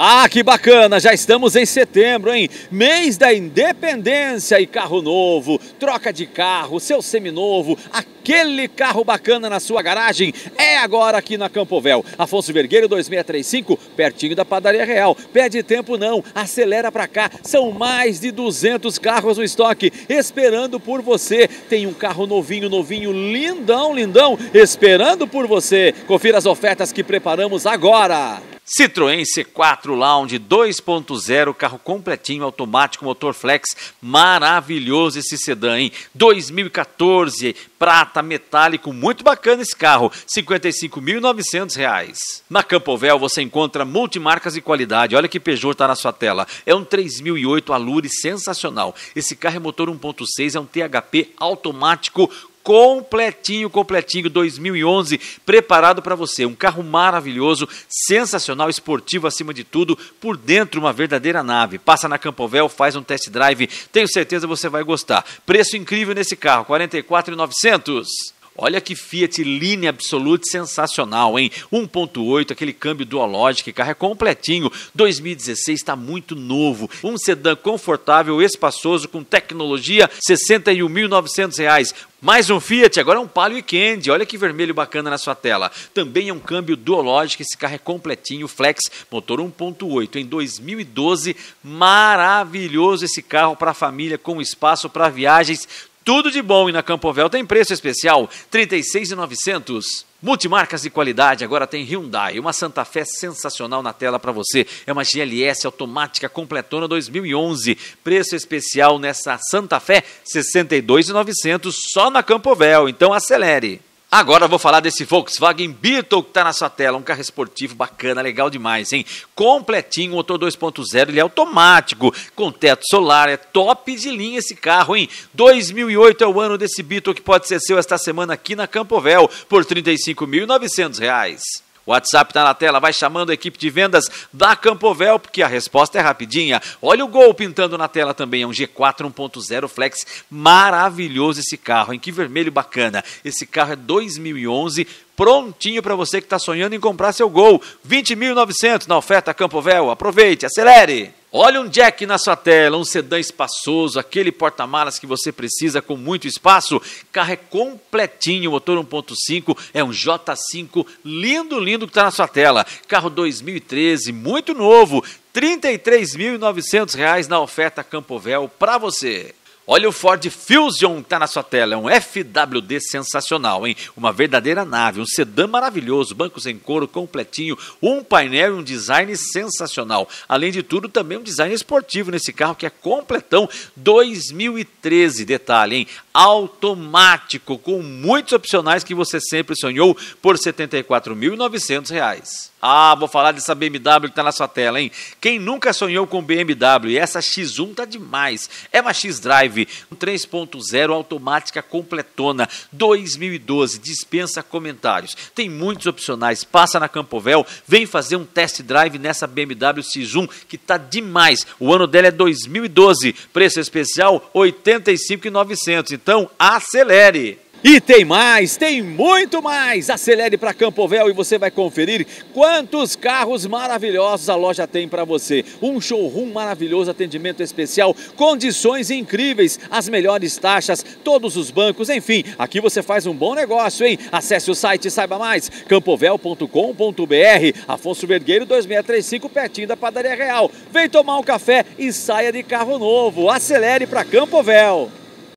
Ah, que bacana! Já estamos em setembro, hein? Mês da independência e carro novo, troca de carro, seu seminovo, aquele carro bacana na sua garagem é agora aqui na Campovel. Afonso Vergueiro 2635, pertinho da Padaria Real. Pede tempo não, acelera para cá. São mais de 200 carros no estoque esperando por você. Tem um carro novinho, novinho, lindão, lindão, esperando por você. Confira as ofertas que preparamos agora. Citroën C4 Lounge 2.0, carro completinho, automático, motor flex, maravilhoso esse sedã, hein? 2014, prata, metálico, muito bacana esse carro, R$ 55.900. Na Campovel você encontra multimarcas e qualidade, olha que Peugeot está na sua tela, é um 3008 Alure sensacional, esse carro é motor 1.6, é um THP automático completinho, completinho 2011, preparado para você. Um carro maravilhoso, sensacional, esportivo acima de tudo, por dentro uma verdadeira nave. Passa na Campovel, faz um test drive, tenho certeza você vai gostar. Preço incrível nesse carro, 44.900. Olha que Fiat Line Absolute sensacional, hein? 1.8, aquele câmbio duológico, carro é completinho. 2016 está muito novo. Um sedã confortável, espaçoso, com tecnologia, R$ 61.900. Mais um Fiat, agora é um Palio Weekend. Olha que vermelho bacana na sua tela. Também é um câmbio duológico, esse carro é completinho, flex, motor 1.8 em 2012. Maravilhoso esse carro para família, com espaço para viagens tudo de bom e na Campovel tem preço especial, 36,900. Multimarcas de qualidade, agora tem Hyundai, uma Santa Fé sensacional na tela para você. É uma GLS automática completona 2011, preço especial nessa Santa Fé, 62,900 só na Campovel. Então acelere. Agora eu vou falar desse Volkswagen Beetle que está na sua tela, um carro esportivo bacana, legal demais, hein? Completinho, motor 2.0, ele é automático, com teto solar, é top de linha esse carro, hein? 2008 é o ano desse Beetle que pode ser seu esta semana aqui na Campovel por R$ 35.900. O WhatsApp está na tela, vai chamando a equipe de vendas da Campovel, porque a resposta é rapidinha. Olha o gol pintando na tela também, é um G4 1.0 Flex, maravilhoso esse carro, em que vermelho bacana. Esse carro é 2011, prontinho para você que está sonhando em comprar seu gol. 20.900 na oferta Campovel, aproveite, acelere! Olha um Jack na sua tela, um sedã espaçoso, aquele porta-malas que você precisa com muito espaço. Carro é completinho, motor 1.5, é um J5 lindo, lindo que está na sua tela. Carro 2013, muito novo, R$ 33.900 na oferta Campovel para você. Olha o Ford Fusion que está na sua tela, é um FWD sensacional, hein? Uma verdadeira nave, um sedã maravilhoso, bancos em couro completinho, um painel e um design sensacional. Além de tudo, também um design esportivo nesse carro que é completão 2013, detalhe, hein? Automático, com muitos opcionais que você sempre sonhou por R$ 74.900. Ah, vou falar dessa BMW que está na sua tela, hein? Quem nunca sonhou com BMW? Essa X1 tá demais. É uma X-Drive 3.0 automática completona 2012, dispensa comentários. Tem muitos opcionais. Passa na Campovel, vem fazer um test drive nessa BMW X1 que tá demais. O ano dela é 2012, preço especial 85.900. Então, acelere. E tem mais, tem muito mais! Acelere para Campovel e você vai conferir quantos carros maravilhosos a loja tem para você. Um showroom maravilhoso, atendimento especial, condições incríveis, as melhores taxas, todos os bancos, enfim, aqui você faz um bom negócio, hein? Acesse o site e saiba mais, campovel.com.br, Afonso Vergueiro 2635, pertinho da Padaria Real. Vem tomar um café e saia de carro novo. Acelere para Campovel!